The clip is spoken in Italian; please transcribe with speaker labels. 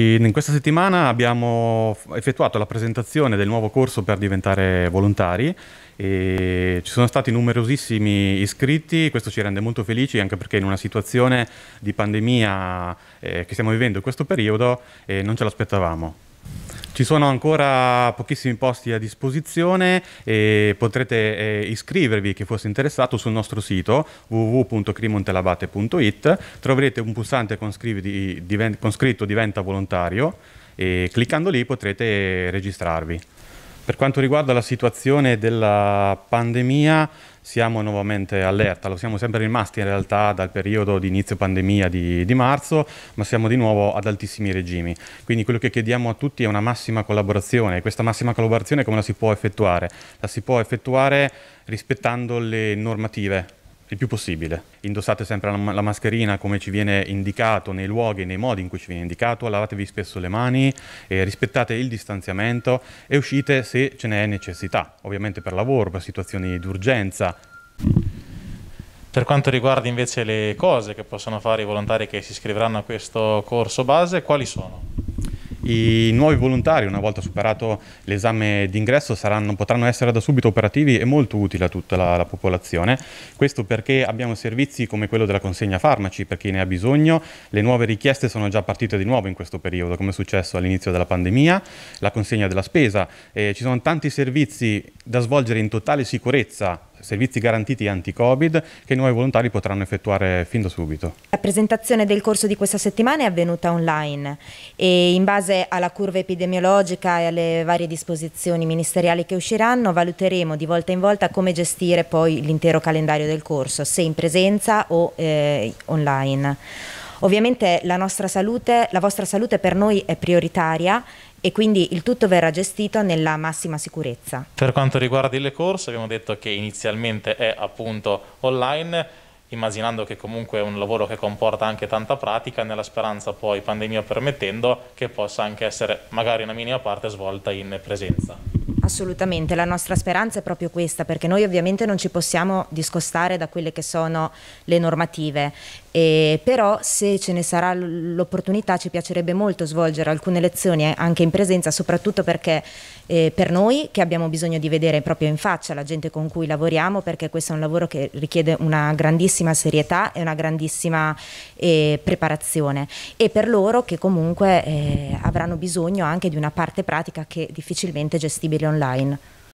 Speaker 1: In questa settimana abbiamo effettuato la presentazione del nuovo corso per diventare volontari e ci sono stati numerosissimi iscritti, questo ci rende molto felici anche perché in una situazione di pandemia eh, che stiamo vivendo in questo periodo eh, non ce l'aspettavamo. Ci sono ancora pochissimi posti a disposizione e potrete eh, iscrivervi chi fosse interessato sul nostro sito www.crimontelabate.it. Troverete un pulsante con, scrivi, diven, con scritto diventa volontario e cliccando lì potrete registrarvi. Per quanto riguarda la situazione della pandemia, siamo nuovamente allerta, lo siamo sempre rimasti in realtà dal periodo di inizio pandemia di, di, marzo, ma siamo di nuovo ad altissimi regimi. Quindi quello che chiediamo a tutti è una massima collaborazione. E questa massima collaborazione come la si può effettuare? La si può effettuare rispettando le normative il più possibile. Indossate sempre la, la mascherina come ci viene indicato, nei luoghi e nei modi in cui ci viene indicato, lavatevi spesso le mani, eh, rispettate il distanziamento e uscite se ce n'è necessità, ovviamente per lavoro, per situazioni d'urgenza. Per quanto riguarda
Speaker 2: invece le cose che possono fare i volontari che si iscriveranno a questo corso base, quali sono?
Speaker 1: I nuovi volontari, una volta superato l'esame d'ingresso, potranno essere da subito operativi e molto utili a tutta la, la, popolazione. Questo perché abbiamo servizi come quello della consegna farmaci per chi ne ha bisogno. Le nuove richieste sono già partite di nuovo in questo periodo, come è successo all'inizio della pandemia, la consegna della spesa. Eh, ci sono tanti servizi da svolgere in totale sicurezza servizi garantiti anti-Covid che i nuovi volontari potranno effettuare fin da subito.
Speaker 3: La presentazione del corso di questa settimana è avvenuta online e in base alla curva epidemiologica e alle varie disposizioni ministeriali che usciranno valuteremo di volta in volta come gestire poi l'intero calendario del corso, se in presenza o eh, online. Ovviamente la nostra salute, la vostra salute per noi è prioritaria e quindi il tutto verrà gestito nella massima sicurezza.
Speaker 2: Per quanto riguarda le corse abbiamo detto che inizialmente è appunto online immaginando che comunque è un lavoro che comporta anche tanta pratica, nella speranza poi, pandemia permettendo, che possa anche essere magari una minima parte svolta in presenza.
Speaker 3: Assolutamente, la nostra speranza è proprio questa, perché noi ovviamente non ci possiamo discostare da quelle che sono le normative, e però se ce ne sarà l'opportunità ci piacerebbe molto svolgere alcune lezioni eh, anche in presenza, soprattutto perché eh, per noi che abbiamo bisogno di vedere proprio in faccia la gente con cui lavoriamo, perché questo è un lavoro che richiede una grandissima serietà e una grandissima eh, preparazione, e per loro che comunque eh, avranno bisogno anche di una parte pratica che difficilmente gestibile online